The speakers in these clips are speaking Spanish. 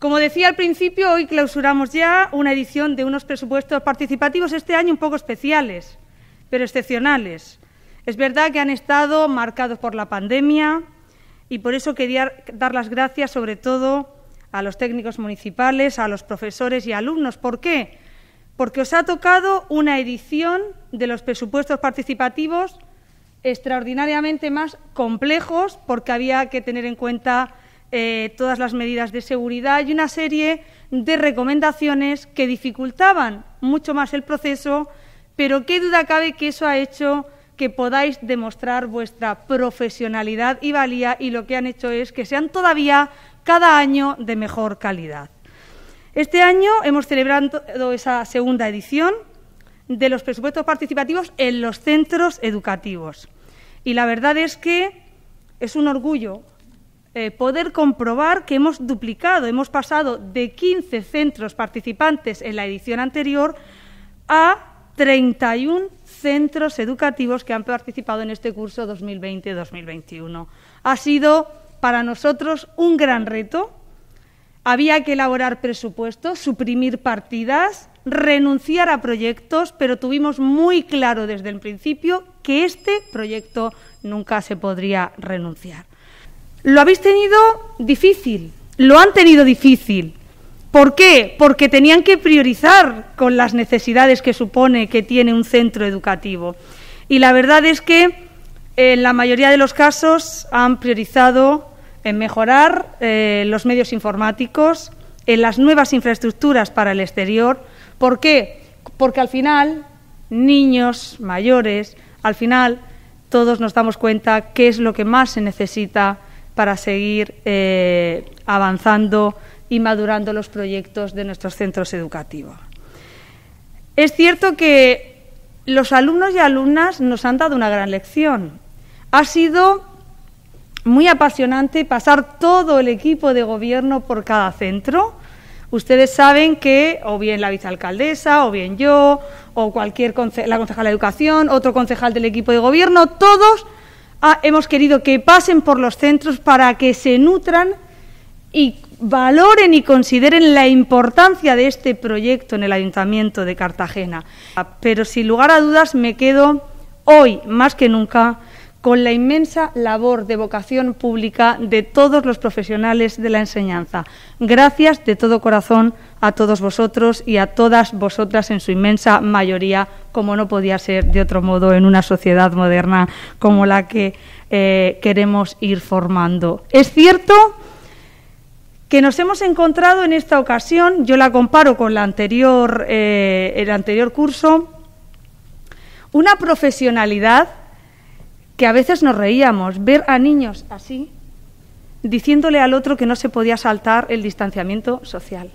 Como decía al principio, hoy clausuramos ya una edición de unos presupuestos participativos este año un poco especiales, pero excepcionales. Es verdad que han estado marcados por la pandemia y por eso quería dar las gracias sobre todo a los técnicos municipales, a los profesores y alumnos. ¿Por qué? Porque os ha tocado una edición de los presupuestos participativos extraordinariamente más complejos porque había que tener en cuenta eh, todas las medidas de seguridad y una serie de recomendaciones que dificultaban mucho más el proceso, pero qué duda cabe que eso ha hecho que podáis demostrar vuestra profesionalidad y valía y lo que han hecho es que sean todavía cada año de mejor calidad. Este año hemos celebrado esa segunda edición de los presupuestos participativos en los centros educativos. Y la verdad es que es un orgullo eh, poder comprobar que hemos duplicado, hemos pasado de 15 centros participantes en la edición anterior a 31 centros educativos que han participado en este curso 2020-2021. Ha sido para nosotros un gran reto. Había que elaborar presupuestos, suprimir partidas, renunciar a proyectos, pero tuvimos muy claro desde el principio que este proyecto nunca se podría renunciar. Lo habéis tenido difícil, lo han tenido difícil. ¿Por qué? Porque tenían que priorizar con las necesidades que supone que tiene un centro educativo. Y la verdad es que en la mayoría de los casos han priorizado en mejorar eh, los medios informáticos, en las nuevas infraestructuras para el exterior. ¿Por qué? Porque al final, niños, mayores, al final todos nos damos cuenta qué es lo que más se necesita para seguir eh, avanzando y madurando los proyectos de nuestros centros educativos. Es cierto que los alumnos y alumnas nos han dado una gran lección. Ha sido muy apasionante pasar todo el equipo de gobierno por cada centro. Ustedes saben que o bien la vicealcaldesa, o bien yo, o cualquier concejal, la concejal de educación, otro concejal del equipo de gobierno, todos Ah, hemos querido que pasen por los centros para que se nutran y valoren y consideren la importancia de este proyecto en el Ayuntamiento de Cartagena. Pero sin lugar a dudas me quedo hoy más que nunca con la inmensa labor de vocación pública de todos los profesionales de la enseñanza. Gracias de todo corazón a todos vosotros y a todas vosotras en su inmensa mayoría, como no podía ser de otro modo en una sociedad moderna como la que eh, queremos ir formando. Es cierto que nos hemos encontrado en esta ocasión, yo la comparo con eh, el anterior curso, una profesionalidad que a veces nos reíamos, ver a niños así, diciéndole al otro que no se podía saltar el distanciamiento social.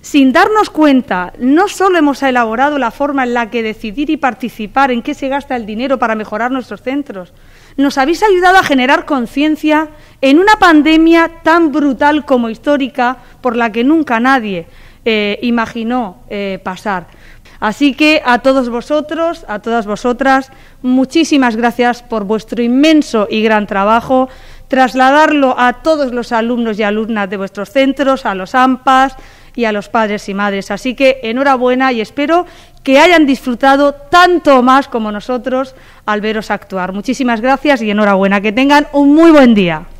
Sin darnos cuenta, no solo hemos elaborado la forma en la que decidir y participar en qué se gasta el dinero para mejorar nuestros centros, nos habéis ayudado a generar conciencia en una pandemia tan brutal como histórica por la que nunca nadie eh, imaginó eh, pasar. Así que a todos vosotros, a todas vosotras, muchísimas gracias por vuestro inmenso y gran trabajo, trasladarlo a todos los alumnos y alumnas de vuestros centros, a los AMPAs y a los padres y madres. Así que enhorabuena y espero que hayan disfrutado tanto más como nosotros al veros actuar. Muchísimas gracias y enhorabuena. Que tengan un muy buen día.